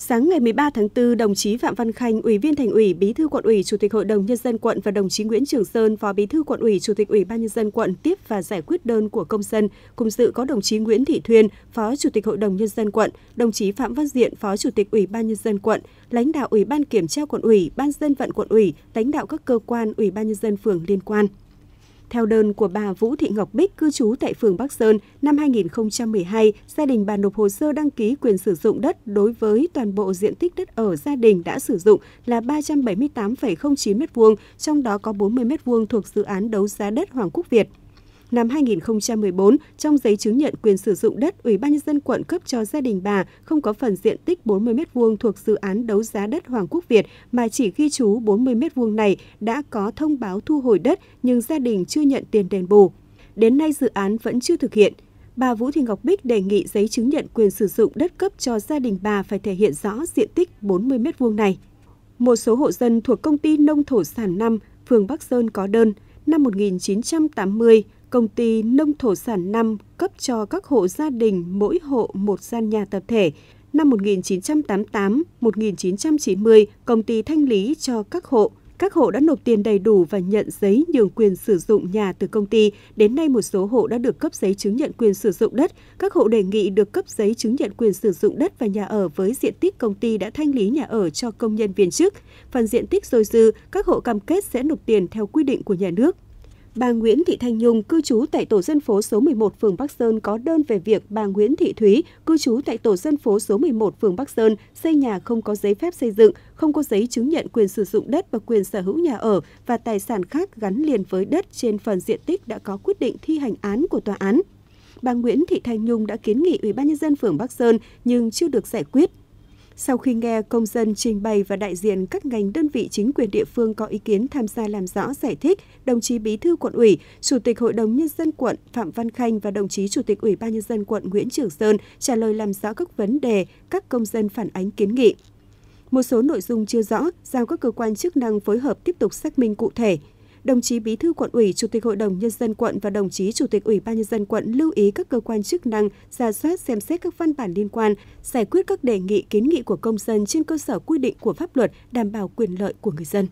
Sáng ngày 13 tháng 4, đồng chí Phạm Văn Khanh, Ủy viên Thành ủy, Bí thư Quận ủy, Chủ tịch Hội đồng nhân dân quận và đồng chí Nguyễn Trường Sơn, Phó Bí thư Quận ủy, Chủ tịch Ủy ban nhân dân quận tiếp và giải quyết đơn của công dân. Cùng dự có đồng chí Nguyễn Thị Thuyên, Phó Chủ tịch Hội đồng nhân dân quận, đồng chí Phạm Văn Diện, Phó Chủ tịch Ủy ban nhân dân quận, lãnh đạo Ủy ban kiểm tra quận ủy, Ban dân vận quận ủy, lãnh đạo các cơ quan Ủy ban nhân dân phường liên quan. Theo đơn của bà Vũ Thị Ngọc Bích cư trú tại phường Bắc Sơn, năm 2012, gia đình bà nộp hồ sơ đăng ký quyền sử dụng đất đối với toàn bộ diện tích đất ở gia đình đã sử dụng là 378,09 m2, trong đó có 40 m2 thuộc dự án đấu giá đất Hoàng Quốc Việt năm 2014 trong giấy chứng nhận quyền sử dụng đất Ủy ban nhân dân quận cấp cho gia đình bà không có phần diện tích 40 m2 thuộc dự án đấu giá đất Hoàng Quốc Việt mà chỉ ghi chú 40 m2 này đã có thông báo thu hồi đất nhưng gia đình chưa nhận tiền đền bù. Đến nay dự án vẫn chưa thực hiện bà Vũ Thị Ngọc Bích đề nghị giấy chứng nhận quyền sử dụng đất cấp cho gia đình bà phải thể hiện rõ diện tích 40 m2 này. Một số hộ dân thuộc công ty nông thổ sản 5, phường Bắc Sơn có đơn năm 1980, công ty Nông Thổ Sản 5 cấp cho các hộ gia đình mỗi hộ một gian nhà tập thể. Năm 1988-1990, công ty thanh lý cho các hộ. Các hộ đã nộp tiền đầy đủ và nhận giấy nhường quyền sử dụng nhà từ công ty. Đến nay một số hộ đã được cấp giấy chứng nhận quyền sử dụng đất. Các hộ đề nghị được cấp giấy chứng nhận quyền sử dụng đất và nhà ở với diện tích công ty đã thanh lý nhà ở cho công nhân viên chức. Phần diện tích dôi dư, các hộ cam kết sẽ nộp tiền theo quy định của nhà nước bà Nguyễn Thị Thanh Nhung cư trú tại tổ dân phố số 11 phường Bắc Sơn có đơn về việc bà Nguyễn Thị Thúy cư trú tại tổ dân phố số 11 phường Bắc Sơn xây nhà không có giấy phép xây dựng, không có giấy chứng nhận quyền sử dụng đất và quyền sở hữu nhà ở và tài sản khác gắn liền với đất trên phần diện tích đã có quyết định thi hành án của tòa án. Bà Nguyễn Thị Thanh Nhung đã kiến nghị Ủy ban nhân dân phường Bắc Sơn nhưng chưa được giải quyết. Sau khi nghe công dân trình bày và đại diện các ngành đơn vị chính quyền địa phương có ý kiến tham gia làm rõ giải thích, đồng chí Bí thư quận ủy, Chủ tịch Hội đồng Nhân dân quận Phạm Văn Khanh và đồng chí Chủ tịch Ủy ban Nhân dân quận Nguyễn Trường Sơn trả lời làm rõ các vấn đề các công dân phản ánh kiến nghị. Một số nội dung chưa rõ, giao các cơ quan chức năng phối hợp tiếp tục xác minh cụ thể – đồng chí Bí thư quận ủy, Chủ tịch Hội đồng nhân dân quận và đồng chí Chủ tịch Ủy ban nhân dân quận lưu ý các cơ quan chức năng ra soát xem xét các văn bản liên quan, giải quyết các đề nghị kiến nghị của công dân trên cơ sở quy định của pháp luật, đảm bảo quyền lợi của người dân.